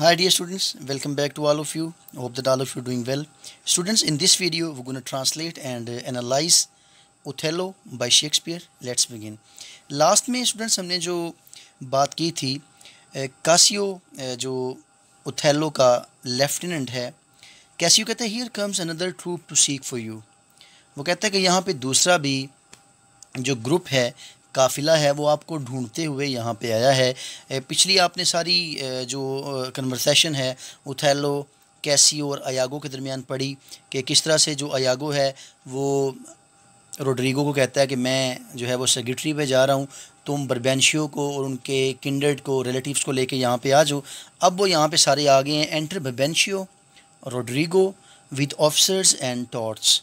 Hi dear students, welcome back to all of you. Hope that all of you are doing well. Students, in this video, we're going to translate and uh, analyze Othello by Shakespeare. Let's begin. Last में students हमने जो बात की थी Casio जो Othello का lieutenant है Cassio कहता है here comes another troop to seek for you वो कहता है कि यहाँ पे दूसरा भी जो ग्रुप है काफ़िला है वो आपको ढूंढते हुए यहाँ पे आया है पिछली आपने सारी जो कन्वर्सेशन है उथैलो कैसी और अयागो के दरमियान पढ़ी कि किस तरह से जो अयागो है वो रोड्रिगो को कहता है कि मैं जो है वो सेक्रेटरी पे जा रहा हूँ तुम बर्बेंशियो को और उनके किंडर्ड को रिलेटिव्स को लेके यहाँ पे आ जाओ अब वो यहाँ पे सारे आ गए हैं enter Brabantio Roderigo with officers and torch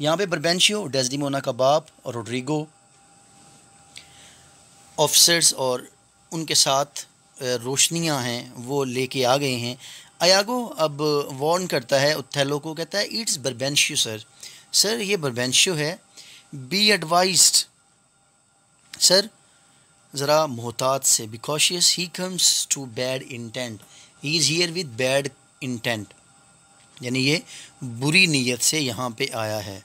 यहाँ पे बर्बेंशियो डेजडीमोना का बाप और रोड्रिगो ऑफिसर्स और उनके साथ रोशनियां हैं वो लेके आ गए हैं अयागो अब वार्न करता है उत्थैलो को कहता है इट्स बर्बेंशियो सर सर ये बर्बेंशियो है बी एडवाइज सर ज़रा मोहतात से be cautious he comes to bad intent he is here with bad intent यानी ये बुरी नीयत से यहाँ पे आया है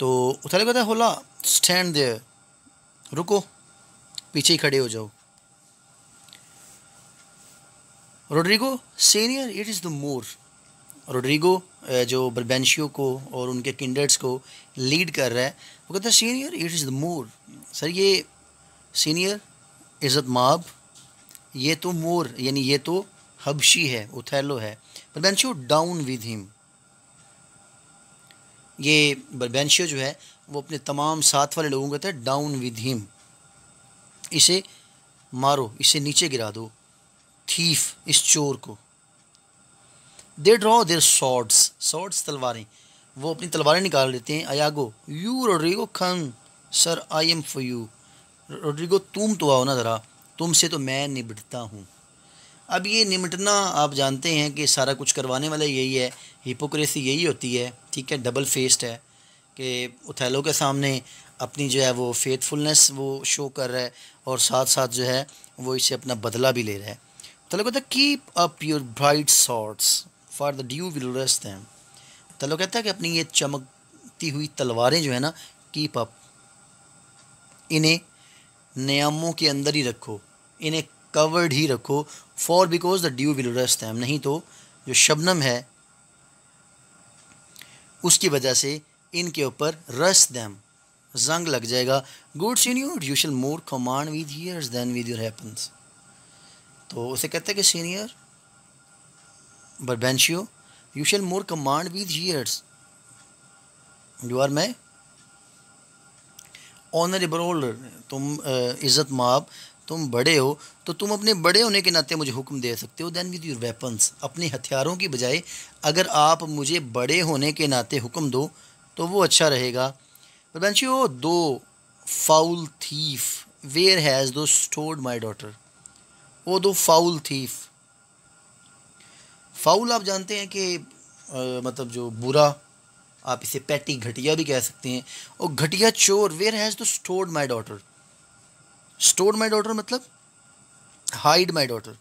तो उथले कहता होला स्टैंड देयर रुको पीछे ही खड़े हो जाओ Roderigo signior it is the Moor Roderigo जो बर्बेंशियो को और उनके किंडर्ड्स को लीड कर रहा है वो कहता है signior it is the Moor sir ये सीनियर इज़त माब ये तो मोर यानी ये तो हबशी है उथैलो है बर्बेंशियो डाउन विद हिम ये बरबेंशियो जो है वो अपने तमाम साथ वाले लोगों कहते हैं डाउन विद हिम इसे मारो इसे नीचे गिरा दो थीफ इस चोर को they draw their swords swords तलवारें वो अपनी तलवारें निकाल लेते हैं अयागो यू रोड्रिगो खन sir I am for you Roderigo तुम तो आओ ना ज़रा तुमसे तो मैं निबटता हूँ अब ये निमटना आप जानते हैं कि सारा कुछ करवाने वाला यही है हिपोक्रेसी यही होती है ठीक है डबल फेस्ड है कि उथैलो के सामने अपनी जो है वो फेथफुलनेस वो शो कर रहा है और साथ साथ जो है वो इसे अपना बदला भी ले रहा है उथैलो कहता है keep up your bright swords for the dew will rust them कहता है कि अपनी ये चमकती हुई तलवारें जो है ना कीप अप इन्हें नियामों के अंदर ही रखो इन्हें कवर्ड ही रखो for because the dew will rust them नहीं तो जो शबनम है उसकी वजह से इनके ऊपर रस दैम जंग लग जाएगा goods in you you shall more command with years than with your weapons तो उसे कहते हैं कि signior Brabantio you shall more command with years you are my honourable holder तुम इज़्ज़त माप तुम बड़े हो तो तुम अपने बड़े होने के नाते मुझे हुक्म दे सकते हो दैन विद योर वेपन्स अपने हथियारों की बजाय अगर आप मुझे बड़े होने के नाते हुक्म दो तो वो अच्छा रहेगा बदनशी O oh, thou foul thief where has thou stored my daughter वो दो फाउल थीफ फाउल आप जानते हैं कि मतलब जो बुरा आप इसे पैटी घटिया भी कह सकते हैं और घटिया चोर where has thou stored my daughter store my daughter मतलब हाइड माई डॉटर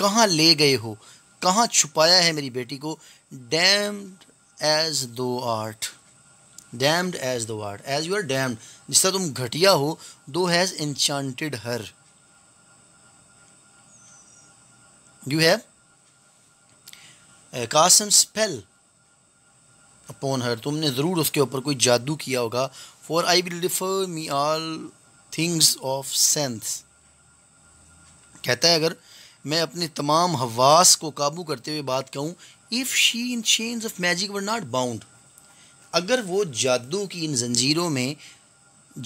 कहाँ ले गए हो कहाँ छुपाया है मेरी बेटी को damned as thou art damned as thou art as you are damned जिस तरह तुम घटिया हो thou has enchanted her you have cast some spell upon her तुमने ज़रूर उसके ऊपर कोई जादू किया होगा for I will refer me all things of sense कहता है अगर मैं अपने तमाम हवास को काबू करते हुए बात कहूँ if she in chains of magic were not bound अगर वो जादू की इन जंजीरों में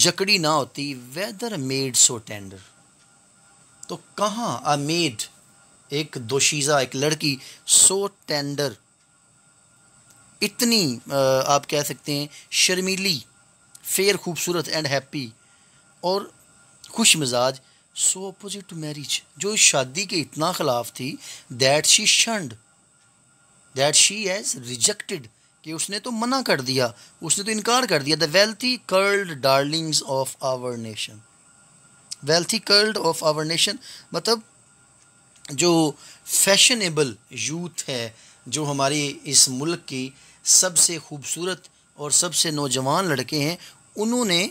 जकड़ी ना होती वेदर मेड सो टेंडर तो कहाँ आ मेड एक दोशीज़ा एक लड़की सो टेंडर इतनी आप कह सकते हैं शर्मीली फेयर खूबसूरत एंड हैप्पी और खुश मिजाज सो अपोजिट टू मैरिज जो शादी के इतना ख़िलाफ़ थी that she shunned that she has rejected कि उसने तो मना कर दिया उसने तो इनकार कर दिया the wealthy curled darlings of our nation wealthy curled of our nation मतलब जो फैशनेबल यूथ है जो हमारे इस मुल्क की सबसे खूबसूरत और सबसे नौजवान लड़के हैं उन्होंने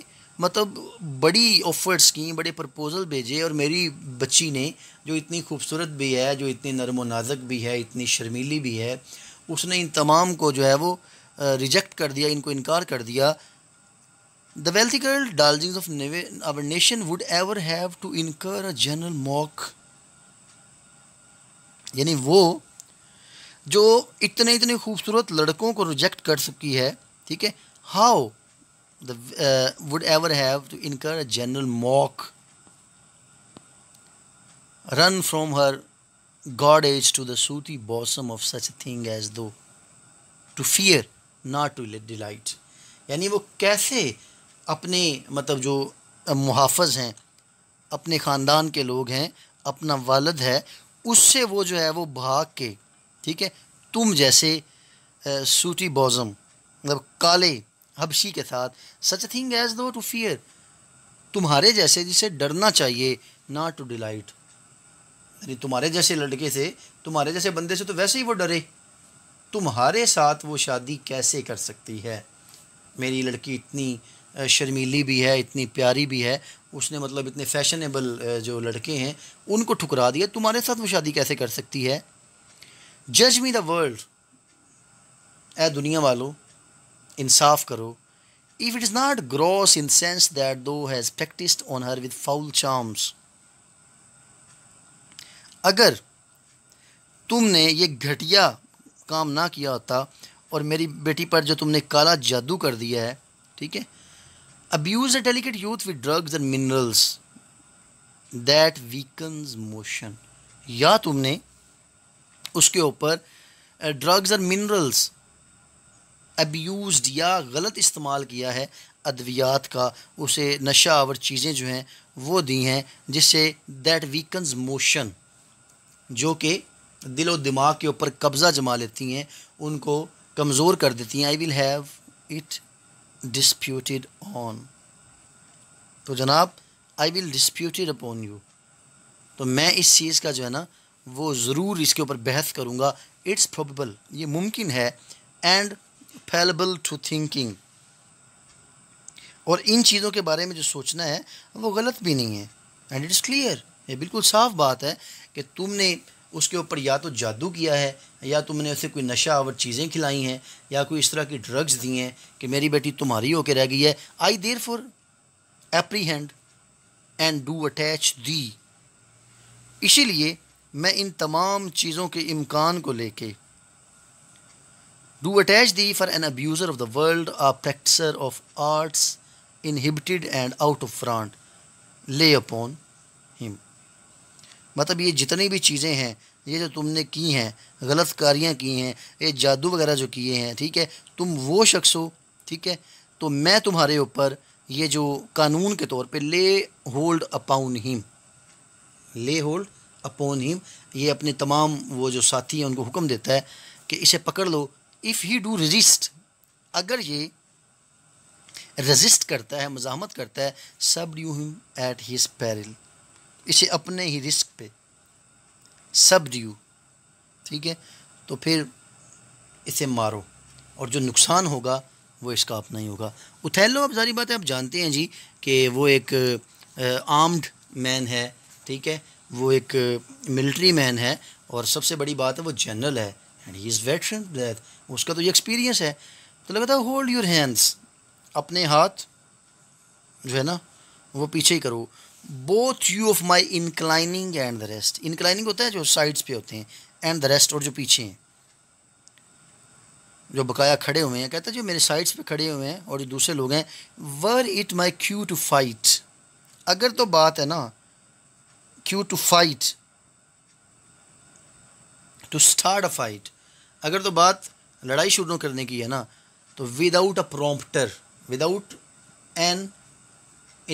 मतलब बड़ी ऑफर्स की बड़े प्रपोज़ल भेजे और मेरी बच्ची ने जो इतनी खूबसूरत भी है जो इतनी नरम व भी है इतनी शर्मीली भी है उसने इन तमाम को जो है वो रिजेक्ट कर दिया इनको इनकार कर दिया the wealthy girl darling of our nation would ever have to incur a general mock यानी वो जो इतने इतने खूबसूरत लड़कों को रिजेक्ट कर सकी है ठीक है how the uh, would ever have to incur a general mock run from her god age to the sooty bosom of such a thing as though to fear not to let delight यानी वो कैसे अपने मतलब जो मुहाफ़ हैं अपने ख़ानदान के लोग हैं अपना वालद है उससे वो जो है वो भाग के ठीक है तुम जैसे sooty bosom matlab kale हबशी के साथ such thing as thou to fear तुम्हारे जैसे जिसे डरना चाहिए नॉट टू डिलाइट यानी तुम्हारे जैसे लड़के से तुम्हारे जैसे बंदे से तो वैसे ही वो डरे तुम्हारे साथ वो शादी कैसे कर सकती है मेरी लड़की इतनी शर्मीली भी है इतनी प्यारी भी है उसने मतलब इतने फैशनेबल जो लड़के हैं उनको ठुकरा दिया तुम्हारे साथ वो शादी कैसे कर सकती है जज मी द वर्ल्ड ए दुनिया वालों इंसाफ करो if it is not gross in sense that thou has practice on her with foul charms अगर तुमने ये घटिया काम ना किया होता और मेरी बेटी पर जो तुमने काला जादू कर दिया है ठीक है abuse a delicate youth with drugs and minerals that weakens motion या तुमने उसके ऊपर ड्रग्स और मिनरल्स अब्यूज़ या गलत इस्तेमाल किया है अद्वियात का उसे नशा आवर चीज़ें जो हैं वो दी हैं जिससे दैट वीकन्स मोशन जो कि दिल और दिमाग के ऊपर कब्ज़ा जमा लेती हैं उनको कमज़ोर कर देती हैं I will have it disputed on तो जनाब I will disputed upon you तो मैं इस चीज़ का जो है ना वो ज़रूर इसके ऊपर बहस करूँगा इट्स प्रोबेबल ये मुमकिन है एंड फेलेबल टू थिंकिंग और इन चीज़ों के बारे में जो सोचना है वो गलत भी नहीं है एंड इट्स क्लियर ये बिल्कुल साफ बात है कि तुमने उसके ऊपर या तो जादू किया है या तुमने उसे कोई नशा आवर चीज़ें खिलाई हैं या कोई इस तरह की ड्रग्स दी हैं कि मेरी बेटी तुम्हारी होकर रह गई है I therefore apprehend and do attach thee इसीलिए मैं इन तमाम चीज़ों के इम्कान को लेके Do attach thee for an abuser of the world, a practicer of arts, inhibited and out of front. Lay upon him. मतलब ये जितनी भी चीज़ें हैं ये जो तुमने की हैं गलत कारियाँ की हैं ये जादू वगैरह जो किए हैं ठीक है तुम वो शख्स हो ठीक है तो मैं तुम्हारे ऊपर ये जो कानून के तौर पे lay hold upon him lay hold upon him ये अपने तमाम वो जो साथी हैं उनको हुक्म देता है कि इसे पकड़ लो इफ़ ही डू रजिस्ट अगर ये रजिस्ट करता है मजामत करता है subdue him at his peril इसे अपने ही रिस्क पे सब ड्यू ठीक है तो फिर इसे मारो और जो नुकसान होगा वो इसका अपना ही होगा उथैलो अब सारी बात है आप जानते हैं जी कि वो एक आर्म्ड मैन है ठीक है वो एक मिलिट्री मैन है और सबसे बड़ी बात है वो जनरल है and he is veteran that उसका तो ये एक्सपीरियंस है तो लगा था होल्ड योर हैंड्स अपने हाथ जो है ना वो पीछे ही करो both you of my inclining and the rest inclining होता है जो साइड्स पे होते हैं एंड द रेस्ट और जो पीछे हैं जो बकाया खड़े हुए हैं कहता है जो मेरे साइड्स पे खड़े हुए हैं और जो दूसरे लोग हैं were it my cue to fight अगर तो बात है ना cue to fight to start a fight अगर तो बात लड़ाई शुरू करने की है ना तो without a prompter without an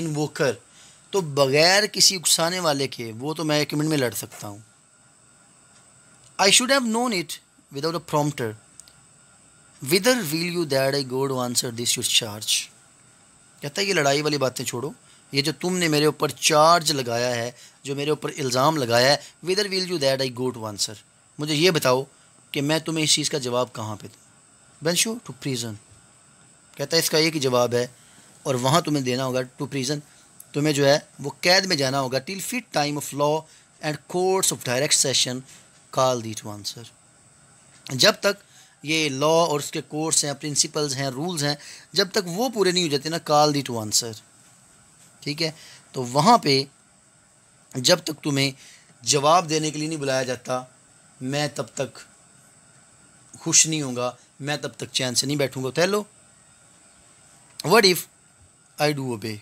invoker तो बगैर किसी उकसाने वाले के वो तो मैं एक मिनट में लड़ सकता हूँ I should have known it without a prompter whither will you that I go to answer this your charge कहता है ये लड़ाई वाली बातें छोड़ो ये जो तुमने मेरे ऊपर चार्ज लगाया है जो मेरे ऊपर इल्ज़ाम लगाया है whither will you that I go to answer मुझे ये बताओ कि मैं तुम्हें इस चीज़ का जवाब कहाँ पे दूँ बेंशो टू प्रीजन कहता है इसका एक ही जवाब है और वहाँ तुम्हें देना होगा टू प्रीजन तुम्हें जो है वो कैद में जाना होगा till fit time of law and courts of direct session call thee to answer जब तक ये लॉ और उसके कोर्स हैं प्रिंसिपल्स हैं रूल्स हैं जब तक वो पूरे नहीं हो जाते ना कॉल दी टू आंसर ठीक है तो वहाँ पे जब तक तुम्हें जवाब देने के लिए नहीं बुलाया जाता मैं तब तक खुश नहीं होगा मैं तब तक चैन से नहीं बैठूंगा Othello what if I do obey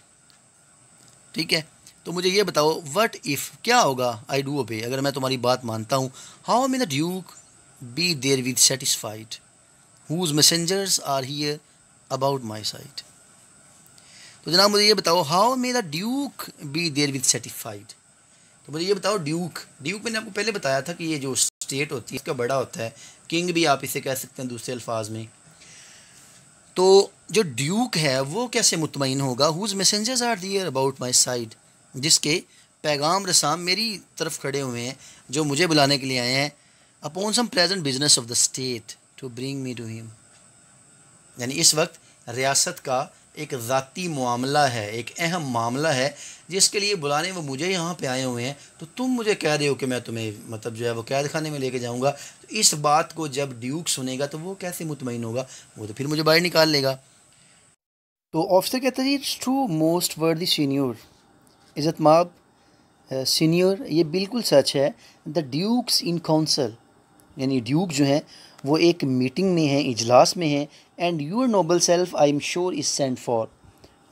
ठीक है तो मुझे ये बताओ वट इफ़ क्या होगा आई डू ओबे अगर मैं तुम्हारी बात मानता हूँ how may the duke be therewith satisfied whose messengers are here about my side तो जनाब मुझे ये बताओ how may the duke be therewith satisfied तो मुझे ये बताओ ड्यूक ड्यूक मैंने आपको पहले बताया था कि ये जो स्टेट होती है इसका बड़ा होता है किंग भी आप इसे कह सकते हैं दूसरे अल्फाज में तो जो ड्यूक है वो कैसे मुतमिन होगा whose messengers are there about my side जिसके पैगाम रसाम मेरी तरफ खड़े हुए हैं जो मुझे बुलाने के लिए आए हैं upon some present business of the state to bring me to him यानी इस वक्त रियासत का एक ज़ाती मामला है एक अहम मामला है जिसके लिए बुलाने वो मुझे यहाँ पे आए हुए हैं तो तुम मुझे कह रहे हो कि मैं तुम्हें मतलब जो है वो कैद खाने में लेके जाऊँगा तो इस बात को जब ड्यूक सुनेगा तो वो कैसे मुतमिन होगा वो तो फिर मुझे बाहर निकाल लेगा तो ऑफिसर कहता है it's true most worthy senior इज़त माब सीनियर ये बिल्कुल सच है द ड्यूक्स इन काउंसल यानी ड्यूक जो हैं वो एक मीटिंग में हैं इजलास में हैं and your noble self I am sure is sent for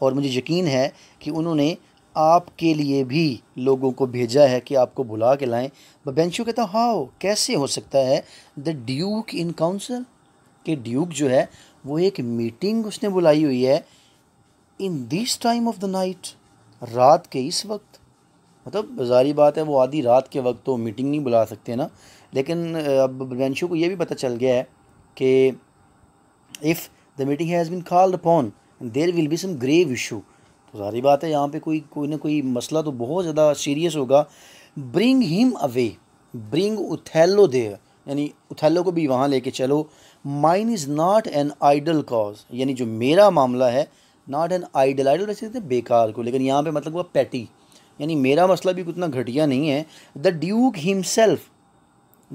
और मुझे यकीन है कि उन्होंने आपके लिए भी लोगों को भेजा है कि आपको बुला के लाएं बबेंशु कहता हाओ कैसे हो सकता है द ड्यूक इन काउंसिल के ड्यूक जो है वो एक मीटिंग उसने बुलाई हुई है in this time of the night रात के इस वक्त मतलब जारी बात है वो आधी रात के वक्त तो मीटिंग नहीं बुला सकते ना लेकिन अब बबेंशु को ये भी पता चल गया है कि if the meeting has been called upon there will be some grave issue तो सारी बात है यहाँ पे कोई कोई ना कोई मसला तो बहुत ज़्यादा सीरियस होगा bring him away bring Othello दे यानी उथैलो को भी वहाँ लेके चलो mine is not an idle cause यानी जो मेरा मामला है नॉट एन आइडल आइडल वैसे थे तो बेकार को लेकिन यहाँ पे मतलब हुआ पैटी यानी मेरा मसला भी उतना घटिया नहीं है द ड्यूक हिमसेल्फ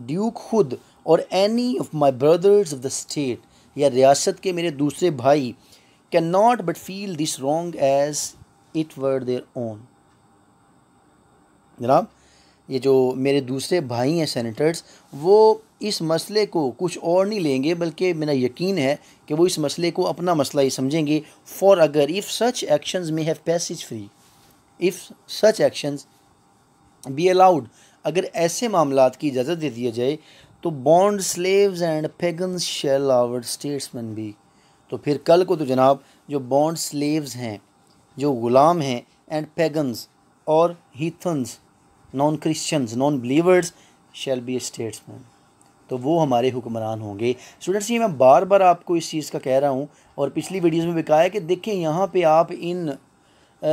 ड्यूक खुद और any of my brothers of the state या रियासत के मेरे दूसरे भाई cannot but feel this wrong as it were their own जनाब ये जो मेरे दूसरे भाई हैं सेनेटर्स वो इस मसले को कुछ और नहीं लेंगे बल्कि मेरा यकीन है कि वो इस मसले को अपना मसला ही समझेंगे फॉर अगर if such actions may have passage free if such actions be allowed अगर ऐसे मामला की इजाज़त दे दिया जाए तो bond slaves and pagans shall our statesmen भी तो फिर कल को तो जनाब जो बॉन्ड स्लेव्स हैं जो ग़ुलाम हैं एंड फेगन्स और heathens non Christians non believers shall be statesmen तो वो हमारे हुक्मरान होंगे स्टूडेंट्स ये मैं बार बार आपको इस चीज़ का कह रहा हूँ और पिछली वीडियोज़ में भी कहा है कि देखें यहाँ पर आप इन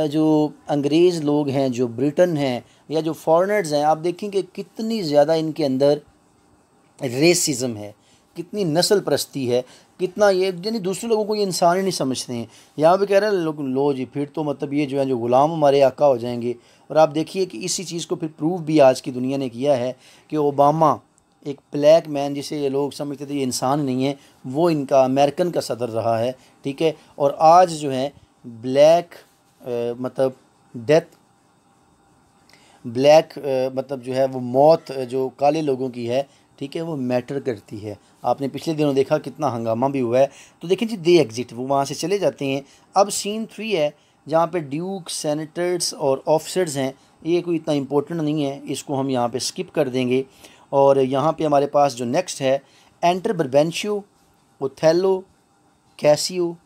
जो अंग्रेज़ लोग हैं जो ब्रिटन हैं या जो फॉरनर्स हैं आप देखें कि कितनी ज़्यादा इनके अंदर रेसिज्म है कितनी नस्ल प्रस्ती है कितना ये यानी दूसरे लोगों को ये इंसान ही नहीं समझते हैं यहाँ पे कह रहे हैं लोग लो जी फिर तो मतलब ये जो है जो ग़ुलाम हमारे आका हो जाएंगे और आप देखिए कि इसी चीज़ को फिर प्रूव भी आज की दुनिया ने किया है कि ओबामा एक ब्लैक मैन जिसे ये लोग समझते थे ये इंसान नहीं है वो इनका अमेरिकन का सदर रहा है ठीक है और आज जो है ब्लैक मतलब डेथ ब्लैक मतलब जो है वो मौत जो काले लोगों की है ठीक है वो मैटर करती है आपने पिछले दिनों देखा कितना हंगामा भी हुआ है तो देखें जी दे एग्ज़िट वो वहाँ से चले जाते हैं अब सीन थ्री है जहाँ पे ड्यूक सेनेटर्स और ऑफिसर्स हैं ये कोई इतना इम्पोर्टेंट नहीं है इसको हम यहाँ पे स्किप कर देंगे और यहाँ पे हमारे पास जो नेक्स्ट है enter Brabantio Othello Cassio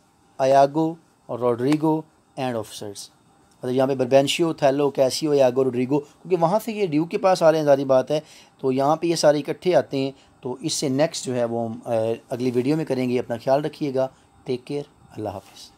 Iago और रोड्रिगो एंड ऑफिसर्स मतलब यहाँ पे बर्बेंशियो थैलो कैसियो यागो रोड्रिगो क्योंकि वहाँ से ये ड्यू के पास आ रहे हैं सारी बात है तो यहाँ पे ये सारे इकट्ठे आते हैं तो इससे नेक्स्ट जो है वो हम अगली वीडियो में करेंगे अपना ख्याल रखिएगा टेक केयर अल्लाह हाफिज़